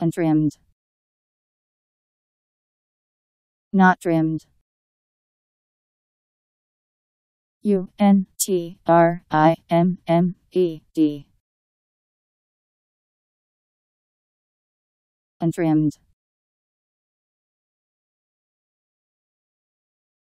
and trimmed. Not trimmed. U N T R I M M E D. untrimmed trimmed.